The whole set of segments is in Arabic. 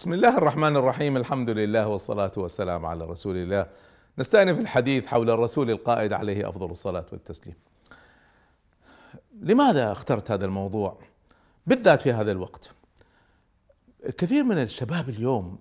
بسم الله الرحمن الرحيم الحمد لله والصلاة والسلام على رسول الله نستأنف الحديث حول الرسول القائد عليه أفضل الصلاة والتسليم لماذا اخترت هذا الموضوع بالذات في هذا الوقت كثير من الشباب اليوم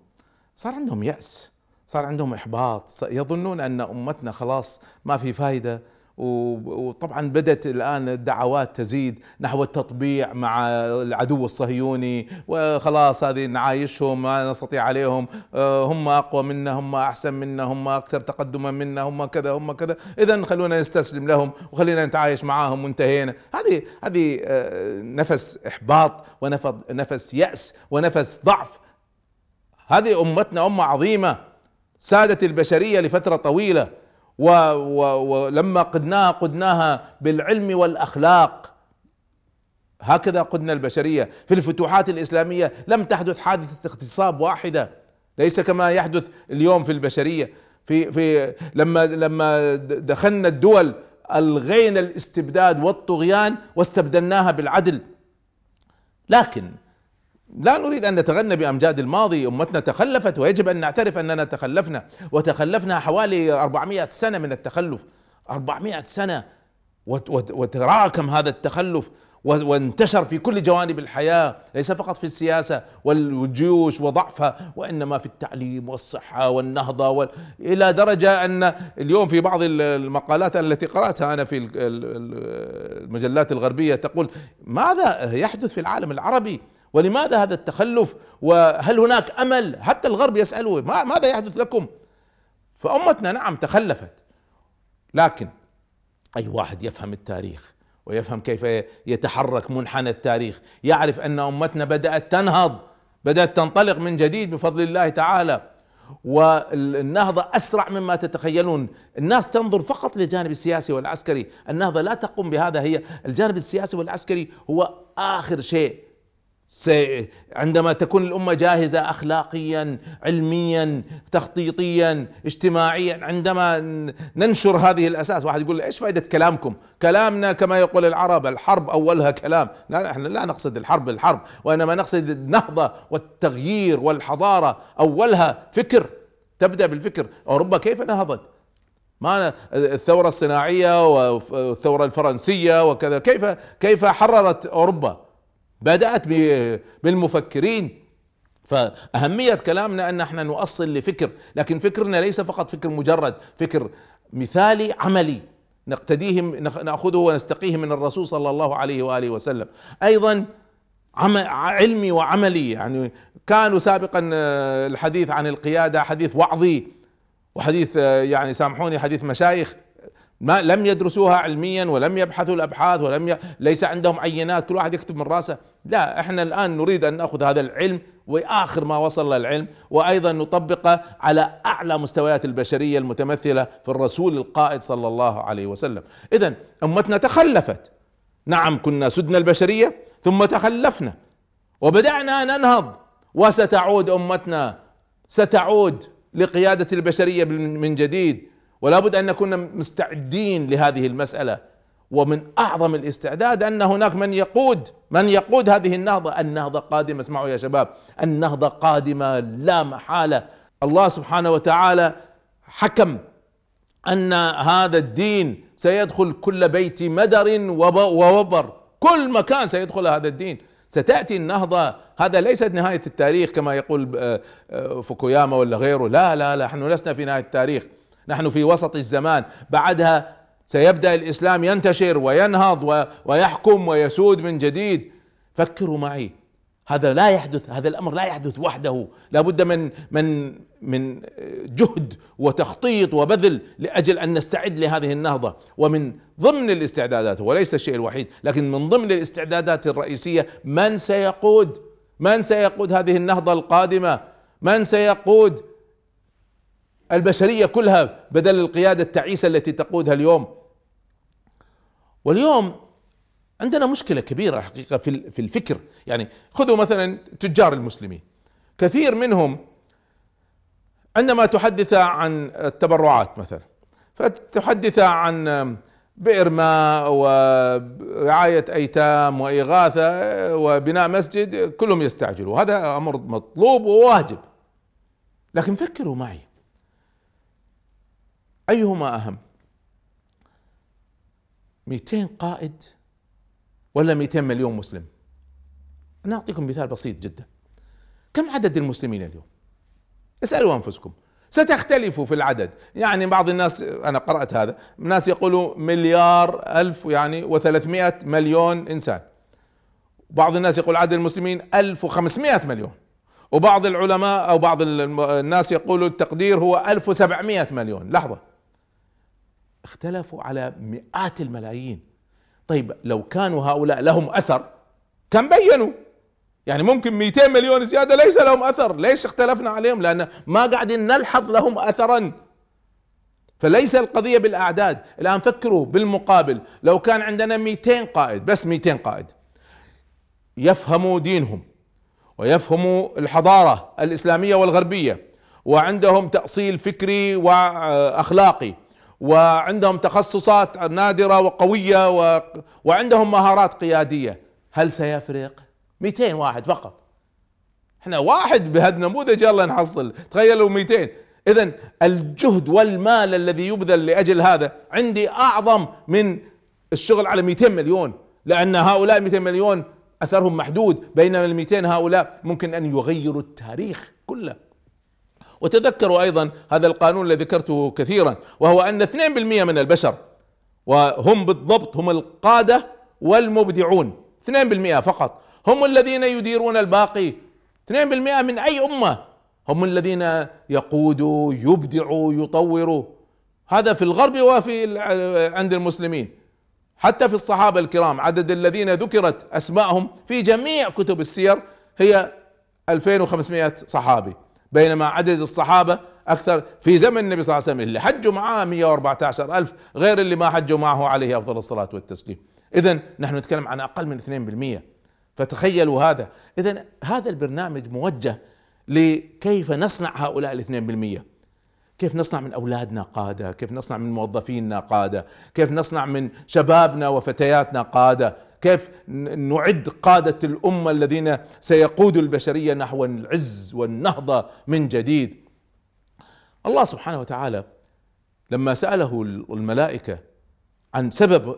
صار عندهم يأس صار عندهم إحباط يظنون أن أمتنا خلاص ما في فايدة وطبعا بدأت الآن الدعوات تزيد نحو التطبيع مع العدو الصهيوني وخلاص هذه نعايشهم ما نستطيع عليهم آه، هم أقوى منا هم أحسن منا هم أكثر تقدما منا هم كذا هم كذا إذا خلونا نستسلم لهم وخلينا نتعايش معاهم وانتهينا هذه هذه آه، نفس إحباط ونفس نفس يأس ونفس ضعف هذه أمتنا أمة عظيمة سادت البشرية لفترة طويلة ولما قدناها قدناها بالعلم والاخلاق هكذا قدنا البشريه في الفتوحات الاسلاميه لم تحدث حادثه اغتصاب واحده ليس كما يحدث اليوم في البشريه في في لما لما دخلنا الدول الغينا الاستبداد والطغيان واستبدلناها بالعدل لكن لا نريد ان نتغنى بامجاد الماضي، امتنا تخلفت ويجب ان نعترف اننا تخلفنا، وتخلفنا حوالي 400 سنه من التخلف، 400 سنه وتراكم هذا التخلف وانتشر في كل جوانب الحياة ليس فقط في السياسة والجيوش وضعفها وإنما في التعليم والصحة والنهضة وال... إلى درجة أن اليوم في بعض المقالات التي قرأتها أنا في المجلات الغربية تقول ماذا يحدث في العالم العربي ولماذا هذا التخلف وهل هناك امل حتى الغرب يساله ما ماذا يحدث لكم فامتنا نعم تخلفت لكن اي واحد يفهم التاريخ ويفهم كيف يتحرك منحنى التاريخ يعرف ان امتنا بدات تنهض بدات تنطلق من جديد بفضل الله تعالى والنهضة أسرع مما تتخيلون الناس تنظر فقط للجانب السياسي والعسكري النهضة لا تقوم بهذا هي الجانب السياسي والعسكري هو آخر شيء عندما تكون الامه جاهزه اخلاقيا علميا تخطيطيا اجتماعيا عندما ننشر هذه الاساس واحد يقول ايش فائده كلامكم كلامنا كما يقول العرب الحرب اولها كلام لا نحن لا نقصد الحرب الحرب وانما نقصد النهضه والتغيير والحضاره اولها فكر تبدا بالفكر اوروبا كيف نهضت ما الثوره الصناعيه والثوره الفرنسيه وكذا كيف كيف حررت اوروبا بدأت بالمفكرين فأهمية كلامنا أن احنا نؤصل لفكر لكن فكرنا ليس فقط فكر مجرد فكر مثالي عملي نقتديه نأخذه ونستقيه من الرسول صلى الله عليه وآله وسلم أيضا علمي وعملي يعني كانوا سابقا آه، الحديث عن القيادة حديث وعظي وحديث آه، يعني سامحوني حديث مشايخ ما لم يدرسوها علميا ولم يبحثوا الابحاث ولم ي... ليس عندهم عينات كل واحد يكتب من راسه لا احنا الان نريد ان ناخذ هذا العلم واخر ما وصل العلم وايضا نطبقه على اعلى مستويات البشريه المتمثله في الرسول القائد صلى الله عليه وسلم اذا امتنا تخلفت نعم كنا سدنا البشريه ثم تخلفنا وبدانا ننهض وستعود امتنا ستعود لقياده البشريه من جديد ولا بد ان نكون مستعدين لهذه المساله ومن اعظم الاستعداد ان هناك من يقود من يقود هذه النهضه، النهضه قادمه اسمعوا يا شباب، النهضه قادمه لا محاله، الله سبحانه وتعالى حكم ان هذا الدين سيدخل كل بيت مدر ووبر، كل مكان سيدخل هذا الدين، ستاتي النهضه هذا ليست نهايه التاريخ كما يقول آه، آه، فوكوياما ولا غيره، لا لا لا نحن لسنا في نهايه التاريخ، نحن في وسط الزمان، بعدها سيبدا الاسلام ينتشر وينهض ويحكم ويسود من جديد فكروا معي هذا لا يحدث هذا الامر لا يحدث وحده لابد من من من جهد وتخطيط وبذل لاجل ان نستعد لهذه النهضه ومن ضمن الاستعدادات وليس الشيء الوحيد لكن من ضمن الاستعدادات الرئيسيه من سيقود من سيقود هذه النهضه القادمه من سيقود البشريه كلها بدل القياده التعيسه التي تقودها اليوم واليوم عندنا مشكله كبيره حقيقه في في الفكر يعني خذوا مثلا تجار المسلمين كثير منهم عندما تحدث عن التبرعات مثلا فتحدث عن بئر ماء ورعاية أيتام وإغاثة وبناء مسجد كلهم يستعجلوا هذا أمر مطلوب وواجب لكن فكروا معي أيهما أهم 200 قائد ولا 200 مليون مسلم أنا أعطيكم مثال بسيط جدا كم عدد المسلمين اليوم اسألوا أنفسكم ستختلفوا في العدد يعني بعض الناس أنا قرأت هذا الناس يقولوا مليار ألف يعني و300 مليون إنسان بعض الناس يقول عدد المسلمين 1500 مليون وبعض العلماء أو بعض الناس يقولوا التقدير هو 1700 مليون لحظة اختلفوا على مئات الملايين طيب لو كانوا هؤلاء لهم اثر كان بينوا يعني ممكن 200 مليون زياده ليس لهم اثر ليش اختلفنا عليهم لان ما قاعدين نلحظ لهم اثرا فليس القضيه بالاعداد الان فكروا بالمقابل لو كان عندنا 200 قائد بس 200 قائد يفهموا دينهم ويفهموا الحضاره الاسلاميه والغربيه وعندهم تاصيل فكري واخلاقي وعندهم تخصصات نادرة وقوية و... وعندهم مهارات قيادية هل سيفرق 200 واحد فقط احنا واحد بهالنموذج يلا نحصل تخيلوا 200 اذا الجهد والمال الذي يبذل لاجل هذا عندي اعظم من الشغل على 200 مليون لان هؤلاء 200 مليون اثرهم محدود بينما ال 200 هؤلاء ممكن ان يغيروا التاريخ كله وتذكروا ايضا هذا القانون الذي ذكرته كثيرا وهو ان 2% من البشر وهم بالضبط هم القاده والمبدعون 2% فقط هم الذين يديرون الباقي 2% من اي امه هم الذين يقودوا يبدعوا يطوروا هذا في الغرب وفي عند المسلمين حتى في الصحابه الكرام عدد الذين ذكرت اسمائهم في جميع كتب السير هي 2500 صحابي بينما عدد الصحابة أكثر في زمن النبي صلى الله عليه وسلم اللي حجوا معاه 114 ألف غير اللي ما حجوا معه عليه أفضل الصلاة والتسليم إذا نحن نتكلم عن أقل من 2% فتخيلوا هذا إذا هذا البرنامج موجه لكيف نصنع هؤلاء الاثنين بالمية كيف نصنع من أولادنا قادة كيف نصنع من موظفينا قادة كيف نصنع من شبابنا وفتياتنا قادة كيف نعد قادة الأمة الذين سيقودوا البشرية نحو العز والنهضة من جديد الله سبحانه وتعالى لما سأله الملائكة عن سبب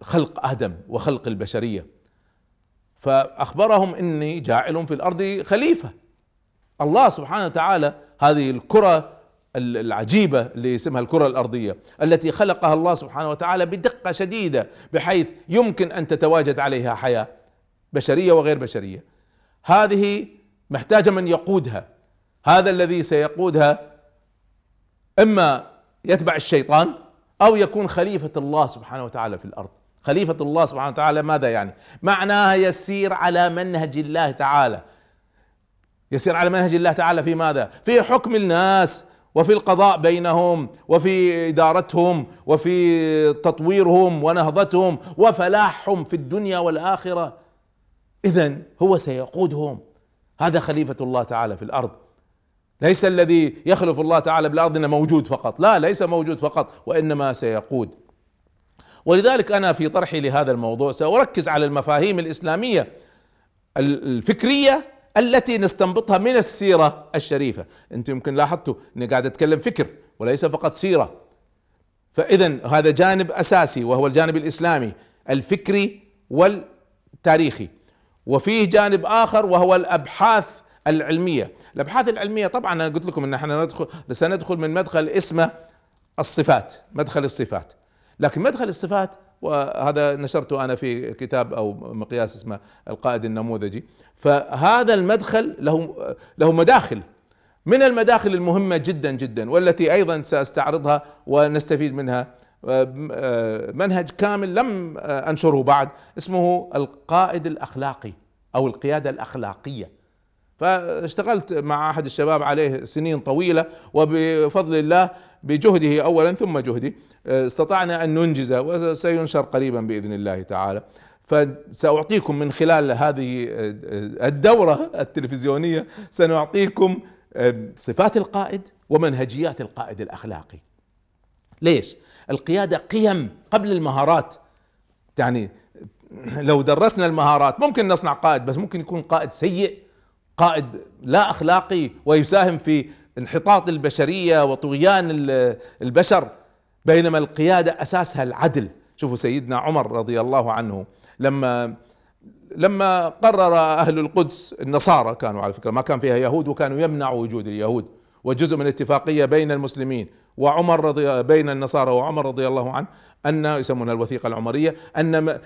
خلق آدم وخلق البشرية فأخبرهم إني جاعل في الأرض خليفة الله سبحانه وتعالى هذه الكرة العجيبة اللي اسمها الكرة الأرضية التي خلقها الله سبحانه وتعالى بدقة شديدة بحيث يمكن أن تتواجد عليها حياة بشرية وغير بشرية هذه محتاجة من يقودها هذا الذي سيقودها إما يتبع الشيطان أو يكون خليفة الله سبحانه وتعالى في الأرض خليفة الله سبحانه وتعالى ماذا يعني معناها يسير على منهج الله تعالى يسير على منهج الله تعالى في ماذا في حكم الناس وفي القضاء بينهم وفي ادارتهم وفي تطويرهم ونهضتهم وفلاحهم في الدنيا والاخره اذا هو سيقودهم هذا خليفه الله تعالى في الارض ليس الذي يخلف الله تعالى بالارض انه موجود فقط لا ليس موجود فقط وانما سيقود ولذلك انا في طرحي لهذا الموضوع ساركز على المفاهيم الاسلاميه الفكريه التي نستنبطها من السيرة الشريفة أنت يمكن لاحظتوا أني قاعد أتكلم فكر وليس فقط سيرة فإذا هذا جانب أساسي وهو الجانب الإسلامي الفكري والتاريخي وفيه جانب آخر وهو الأبحاث العلمية الأبحاث العلمية طبعا أنا قلت لكم أن احنا ندخل سندخل من مدخل اسمه الصفات مدخل الصفات لكن مدخل الصفات وهذا نشرته انا في كتاب او مقياس اسمه القائد النموذجي فهذا المدخل له له مداخل من المداخل المهمه جدا جدا والتي ايضا ساستعرضها ونستفيد منها منهج كامل لم انشره بعد اسمه القائد الاخلاقي او القياده الاخلاقيه فاشتغلت مع احد الشباب عليه سنين طويله وبفضل الله بجهده اولا ثم جهدي آه، استطعنا ان ننجزه وسينشر قريبا باذن الله تعالى فساعطيكم من خلال هذه آه، الدوره التلفزيونيه سنعطيكم آه، صفات القائد ومنهجيات القائد الاخلاقي. ليش؟ القياده قيم قبل المهارات يعني لو درسنا المهارات ممكن نصنع قائد بس ممكن يكون قائد سيء قائد لا اخلاقي ويساهم في انحطاط البشريه وطغيان البشر بينما القياده اساسها العدل شوفوا سيدنا عمر رضي الله عنه لما لما قرر اهل القدس النصارى كانوا على فكره ما كان فيها يهود وكانوا يمنعوا وجود اليهود وجزء من اتفاقيه بين المسلمين وعمر رضي بين النصارى وعمر رضي الله عنه ان يسمونها الوثيقه العمريه ان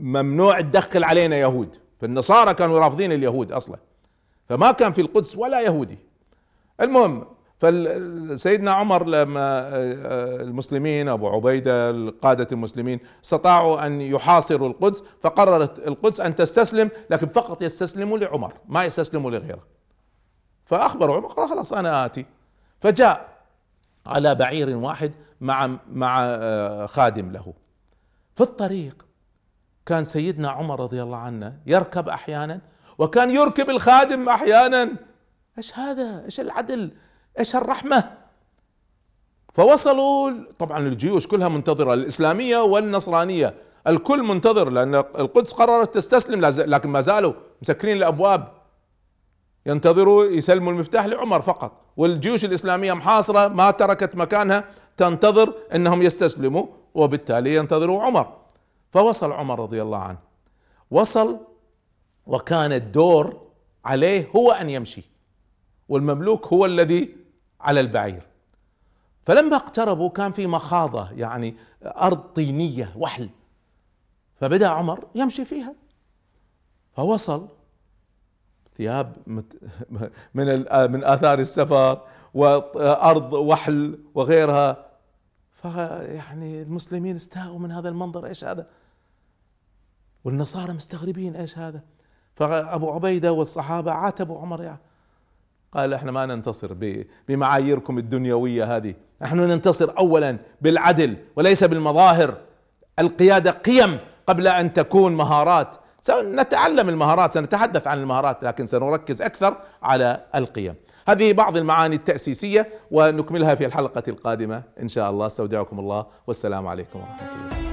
ممنوع تدخل علينا يهود فالنصارى كانوا رافضين اليهود اصلا فما كان في القدس ولا يهودي المهم فسيدنا عمر لما آه، المسلمين ابو عبيده قاده المسلمين استطاعوا ان يحاصروا القدس فقررت القدس ان تستسلم لكن فقط يستسلموا لعمر ما يستسلموا لغيره فاخبروا عمر خلاص انا اتي فجاء على بعير واحد مع مع آه، خادم له في الطريق كان سيدنا عمر رضي الله عنه يركب احيانا وكان يركب الخادم احيانا ايش هذا ايش العدل ايش الرحمه فوصلوا طبعا الجيوش كلها منتظره الاسلاميه والنصرانيه الكل منتظر لان القدس قررت تستسلم لكن ما زالوا مسكرين الابواب ينتظروا يسلموا المفتاح لعمر فقط والجيوش الاسلاميه محاصره ما تركت مكانها تنتظر انهم يستسلموا وبالتالي ينتظروا عمر فوصل عمر رضي الله عنه وصل وكان الدور عليه هو ان يمشي والمملوك هو الذي على البعير فلما اقتربوا كان في مخاضة يعني أرض طينية وحل فبدأ عمر يمشي فيها فوصل ثياب من من آثار السفر وأرض وحل وغيرها فيعني المسلمين استاءوا من هذا المنظر ايش هذا والنصارى مستغربين ايش هذا فابو عبيده والصحابه عاتبوا عمر يعني قال احنا ما ننتصر بمعاييركم الدنيويه هذه نحن ننتصر اولا بالعدل وليس بالمظاهر القياده قيم قبل ان تكون مهارات سنتعلم المهارات سنتحدث عن المهارات لكن سنركز اكثر على القيم هذه بعض المعاني التاسيسيه ونكملها في الحلقه القادمه ان شاء الله استودعكم الله والسلام عليكم ورحمه الله